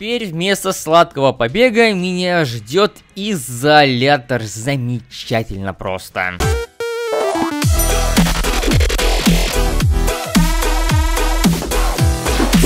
Теперь вместо сладкого побега меня ждет изолятор. Замечательно просто.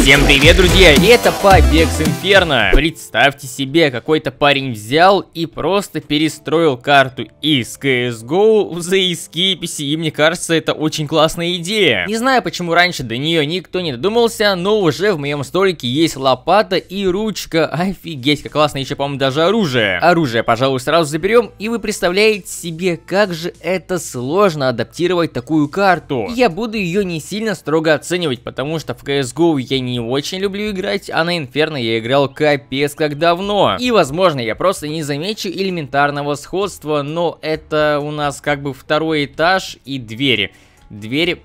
Всем привет, друзья! это Побег с Инферно. Представьте себе, какой-то парень взял и просто перестроил карту из CSGO в заискиписи, и мне кажется, это очень классная идея. Не знаю, почему раньше до нее никто не додумался, но уже в моем столике есть лопата и ручка. Офигеть, как классно, еще, по-моему, даже оружие. Оружие, пожалуй, сразу заберем, и вы представляете себе, как же это сложно адаптировать такую карту. Я буду ее не сильно строго оценивать, потому что в CSGO я не не очень люблю играть, а на Инферно я играл капец как давно. И возможно я просто не замечу элементарного сходства, но это у нас как бы второй этаж и двери. двери.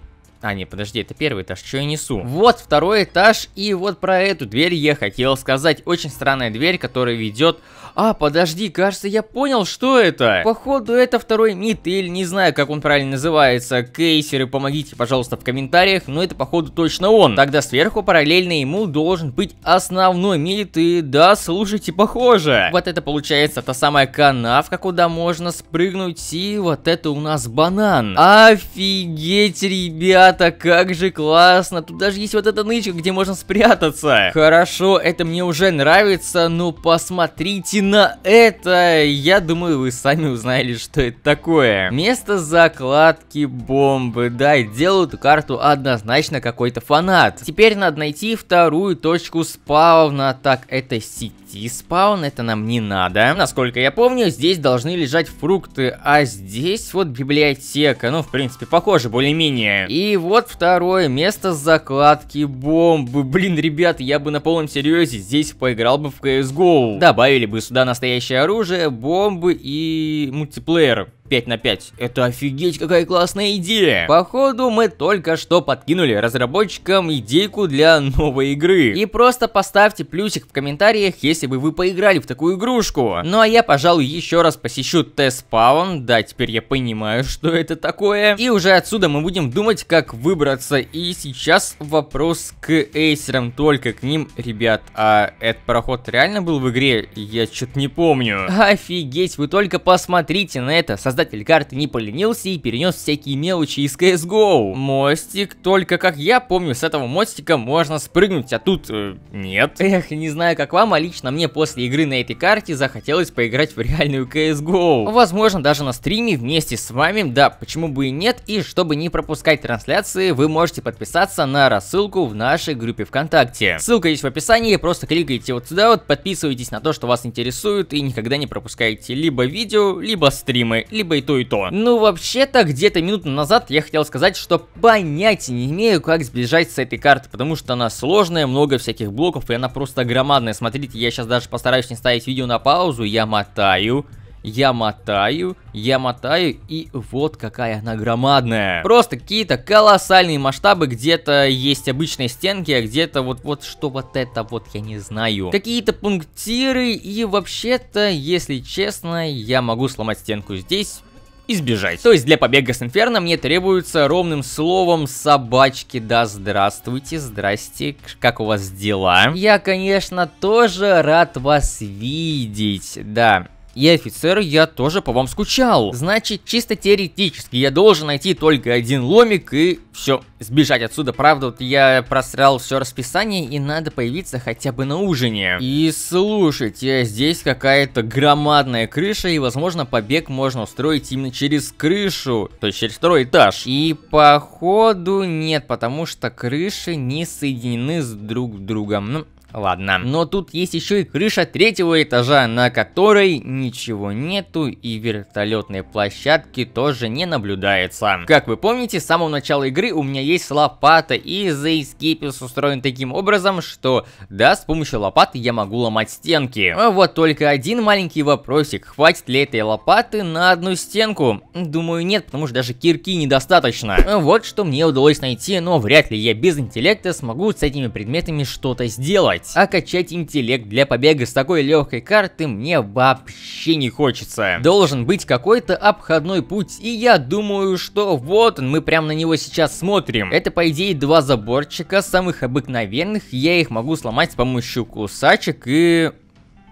А, не, подожди, это первый этаж, что я несу? Вот второй этаж, и вот про эту дверь я хотел сказать. Очень странная дверь, которая ведет... А, подожди, кажется, я понял, что это. Походу, это второй мид, или не знаю, как он правильно называется. Кейсеры, помогите, пожалуйста, в комментариях, но это, походу, точно он. Тогда сверху параллельно ему должен быть основной мид, и да, слушайте, похоже. Вот это получается та самая канавка, куда можно спрыгнуть, и вот это у нас банан. Офигеть, ребят ребята, как же классно. Тут даже есть вот эта нычка, где можно спрятаться. Хорошо, это мне уже нравится, но посмотрите на это. Я думаю, вы сами узнали, что это такое. Место закладки бомбы. Да, делают карту однозначно какой-то фанат. Теперь надо найти вторую точку спауна. Так, это сети спаун, это нам не надо. Насколько я помню, здесь должны лежать фрукты, а здесь вот библиотека. Ну, в принципе, похоже более-менее. И вот второе место закладки бомбы. Блин, ребят, я бы на полном серьезе здесь поиграл бы в CSGO. Добавили бы сюда настоящее оружие, бомбы и мультиплеер. 5 на 5. Это офигеть, какая классная идея! Походу, мы только что подкинули разработчикам идейку для новой игры. И просто поставьте плюсик в комментариях, если бы вы поиграли в такую игрушку. Ну а я, пожалуй, еще раз посещу тест спаун. Да, теперь я понимаю, что это такое. И уже отсюда мы будем думать, как выбраться. И сейчас вопрос к эйсерам, только к ним, ребят. А этот проход реально был в игре? Я что-то не помню. Офигеть, вы только посмотрите на это создатель карты не поленился и перенес всякие мелочи из CSGO. Мостик, только как я помню, с этого мостика можно спрыгнуть, а тут э, нет. Эх, не знаю как вам, а лично мне после игры на этой карте захотелось поиграть в реальную CSGO. Возможно, даже на стриме вместе с вами, да, почему бы и нет. И чтобы не пропускать трансляции, вы можете подписаться на рассылку в нашей группе ВКонтакте. Ссылка есть в описании, просто кликайте вот сюда вот, подписывайтесь на то, что вас интересует и никогда не пропускайте либо видео, либо стримы, либо либо и то, и то. Ну, вообще-то, где-то минуту назад я хотел сказать, что понятия не имею, как сбежать с этой карты, потому что она сложная, много всяких блоков, и она просто громадная. Смотрите, я сейчас даже постараюсь не ставить видео на паузу, я мотаю я мотаю, я мотаю, и вот какая она громадная. Просто какие-то колоссальные масштабы, где-то есть обычные стенки, а где-то вот-вот, что вот это вот, я не знаю. Какие-то пунктиры, и вообще-то, если честно, я могу сломать стенку здесь, избежать. То есть для побега с Инферно мне требуется ровным словом собачки, да здравствуйте, здрасте, как у вас дела? Я, конечно, тоже рад вас видеть, да. И офицер, я тоже по вам скучал. Значит, чисто теоретически я должен найти только один ломик и все, сбежать отсюда. Правда, вот я просрал все расписание и надо появиться хотя бы на ужине. И слушайте, здесь какая-то громадная крыша и, возможно, побег можно устроить именно через крышу, то есть через второй этаж. И походу нет, потому что крыши не соединены с друг другом. Ну, ладно. Но тут есть еще и крыша третьего этажа, на которой ничего нету и вертолетной площадки тоже не наблюдается. Как вы помните, с самого начала игры у меня есть лопата и The Escapist устроен таким образом, что да, с помощью лопаты я могу ломать стенки. А вот только один маленький вопросик, хватит ли этой лопаты на одну стенку? Думаю нет, потому что даже кирки недостаточно. Вот что мне удалось найти, но вряд ли я без интеллекта смогу с этими предметами что-то сделать качать. А качать интеллект для побега с такой легкой карты мне вообще не хочется. Должен быть какой-то обходной путь, и я думаю, что вот он, мы прям на него сейчас смотрим. Это по идее два заборчика, самых обыкновенных, я их могу сломать с помощью кусачек и...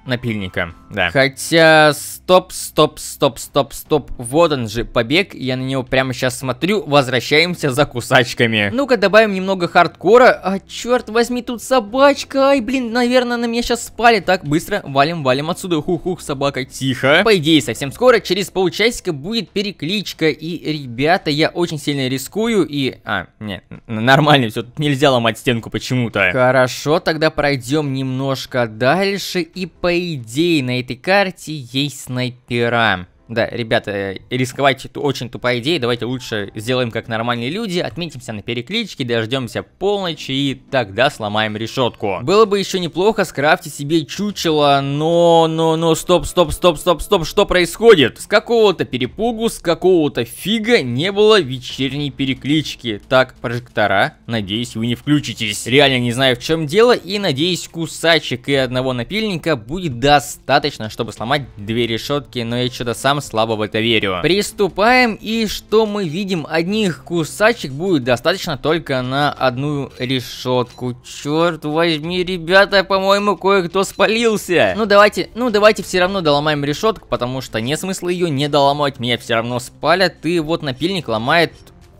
напильника. Да. Хотя, стоп, стоп, стоп, стоп, стоп. Вот он же, побег. Я на него прямо сейчас смотрю. Возвращаемся за кусачками. Ну-ка, добавим немного хардкора. А, черт возьми, тут собачка. Ай, блин, наверное, на меня сейчас спали. Так, быстро валим, валим отсюда. Хух-хух, собака. Тихо. По идее, совсем скоро, через полчасика будет перекличка. И, ребята, я очень сильно рискую. И, а, нет, нормально все. Тут нельзя ломать стенку почему-то. Хорошо, тогда пройдем немножко дальше. И, по идее, на этой карте есть снайпера. Да, ребята, э, рисковать это очень тупая идея, давайте лучше сделаем как нормальные люди, отметимся на перекличке, дождемся полночи и тогда сломаем решетку. Было бы еще неплохо скрафтить себе чучело, но, но, но, стоп, стоп, стоп, стоп, стоп, что происходит? С какого-то перепугу, с какого-то фига не было вечерней переклички. Так, прожектора, надеюсь вы не включитесь. Реально не знаю в чем дело и надеюсь кусачек и одного напильника будет достаточно, чтобы сломать две решетки, но я что-то сам прям слабо в это верю. Приступаем, и что мы видим? Одних кусачек будет достаточно только на одну решетку. Черт возьми, ребята, по-моему, кое-кто спалился. Ну давайте, ну давайте все равно доломаем решетку, потому что нет смысла ее не доломать. Меня все равно спалят, и вот напильник ломает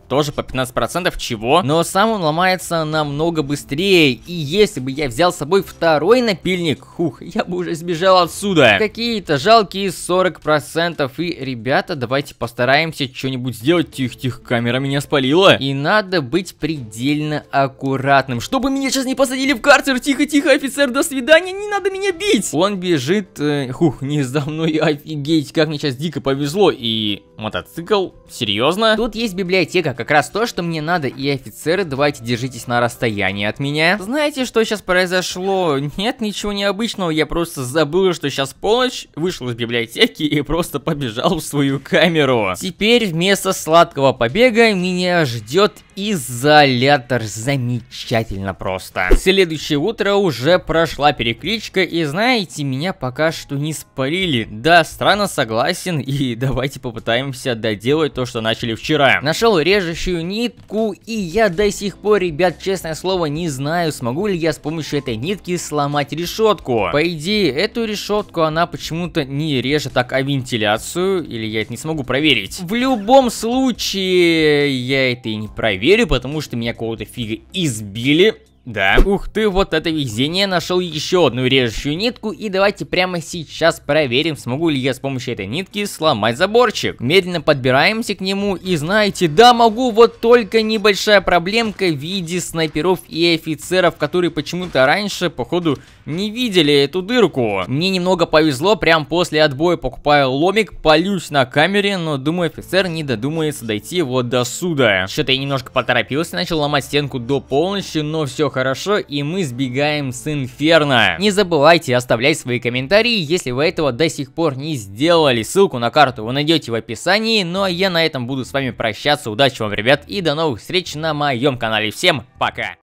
тоже по 15% чего, но сам он ломается намного быстрее, и если бы я взял с собой второй напильник, хух, я бы уже сбежал отсюда. Какие-то жалкие 40%, и, ребята, давайте постараемся что-нибудь сделать. Тихо-тихо, камера меня спалила. И надо быть предельно аккуратным, чтобы меня сейчас не посадили в карцер. Тихо-тихо, офицер, до свидания, не надо меня бить. Он бежит, э, хух, не за мной, офигеть, как мне сейчас дико повезло, и мотоцикл, серьезно? Тут есть библиотека, как раз то, что мне надо. И офицеры, давайте держитесь на расстоянии от меня. Знаете, что сейчас произошло? Нет, ничего необычного, я просто забыл, что сейчас полночь, вышел из библиотеки и просто побежал в свою камеру. Теперь вместо сладкого побега меня ждет изолятор. Замечательно просто. Следующее утро уже прошла перекличка, и знаете, меня пока что не спалили. Да, странно, согласен, и давайте попытаемся доделать то, что начали вчера. Нашел реже режущую нитку, и я до сих пор, ребят, честное слово, не знаю, смогу ли я с помощью этой нитки сломать решетку. По идее, эту решетку она почему-то не режет так, а вентиляцию, или я это не смогу проверить. В любом случае, я это и не проверю, потому что меня кого-то фига избили. Да. Ух ты, вот это везение, нашел еще одну режущую нитку, и давайте прямо сейчас проверим, смогу ли я с помощью этой нитки сломать заборчик. Медленно подбираемся к нему, и знаете, да, могу, вот только небольшая проблемка в виде снайперов и офицеров, которые почему-то раньше, походу, не видели эту дырку. Мне немного повезло, прям после отбоя покупаю ломик, полюсь на камере, но думаю, офицер не додумается дойти вот до суда. Что-то я немножко поторопился, начал ломать стенку до полночи, но все хорошо, и мы сбегаем с Инферно. Не забывайте оставлять свои комментарии, если вы этого до сих пор не сделали. Ссылку на карту вы найдете в описании. Ну а я на этом буду с вами прощаться. Удачи вам, ребят, и до новых встреч на моем канале. Всем пока!